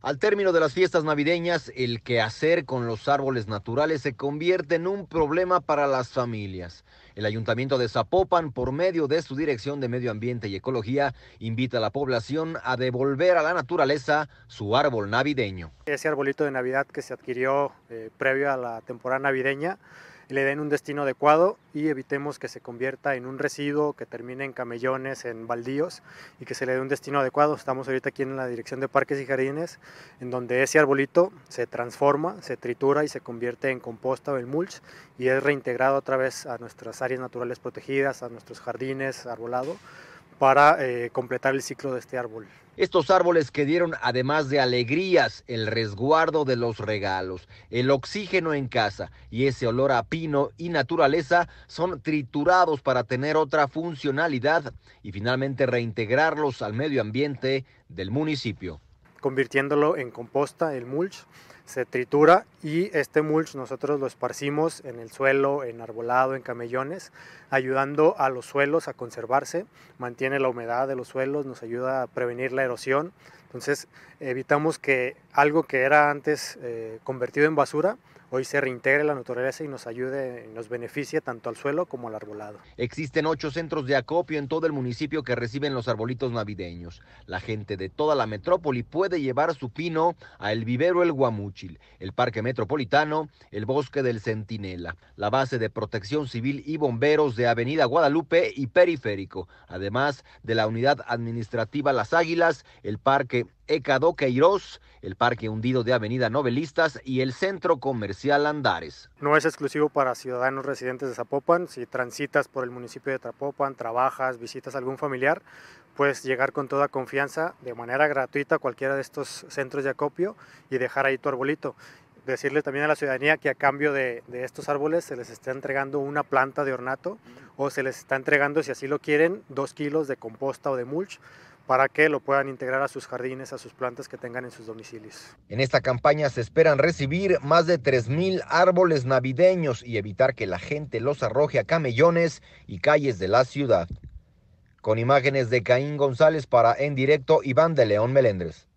Al término de las fiestas navideñas, el quehacer con los árboles naturales se convierte en un problema para las familias. El ayuntamiento de Zapopan, por medio de su Dirección de Medio Ambiente y Ecología, invita a la población a devolver a la naturaleza su árbol navideño. Ese arbolito de Navidad que se adquirió eh, previo a la temporada navideña le den un destino adecuado y evitemos que se convierta en un residuo, que termine en camellones, en baldíos y que se le dé un destino adecuado. Estamos ahorita aquí en la dirección de parques y jardines, en donde ese arbolito se transforma, se tritura y se convierte en composta o en mulch y es reintegrado otra vez a nuestras áreas naturales protegidas, a nuestros jardines, arbolado para eh, completar el ciclo de este árbol. Estos árboles que dieron, además de alegrías, el resguardo de los regalos, el oxígeno en casa y ese olor a pino y naturaleza, son triturados para tener otra funcionalidad y finalmente reintegrarlos al medio ambiente del municipio convirtiéndolo en composta, el mulch. Se tritura y este mulch nosotros lo esparcimos en el suelo, en arbolado, en camellones, ayudando a los suelos a conservarse, mantiene la humedad de los suelos, nos ayuda a prevenir la erosión. Entonces evitamos que algo que era antes eh, convertido en basura hoy se reintegre la naturaleza y nos ayude, y nos beneficie tanto al suelo como al arbolado. Existen ocho centros de acopio en todo el municipio que reciben los arbolitos navideños. La gente de toda la metrópoli puede llevar su pino a El Vivero El Guamuchil, el Parque Metropolitano, el Bosque del Centinela, la base de protección civil y bomberos de Avenida Guadalupe y Periférico, además de la unidad administrativa Las Águilas, el Parque Ecado Queiroz, el Parque Hundido de Avenida Novelistas y el Centro Comercial Andares. No es exclusivo para ciudadanos residentes de Zapopan. Si transitas por el municipio de Zapopan, trabajas, visitas a algún familiar, puedes llegar con toda confianza de manera gratuita a cualquiera de estos centros de acopio y dejar ahí tu arbolito decirle también a la ciudadanía que a cambio de, de, estos árboles se les está entregando una planta de ornato, o se les está entregando, si así lo quieren, dos kilos de composta o de mulch para que lo puedan integrar a sus jardines, a sus plantas que tengan en sus domicilios. En esta campaña se esperan recibir más de 3.000 árboles navideños y evitar que la gente los arroje a camellones y calles de la ciudad. Con imágenes de Caín González para En Directo, Iván de León Melendres.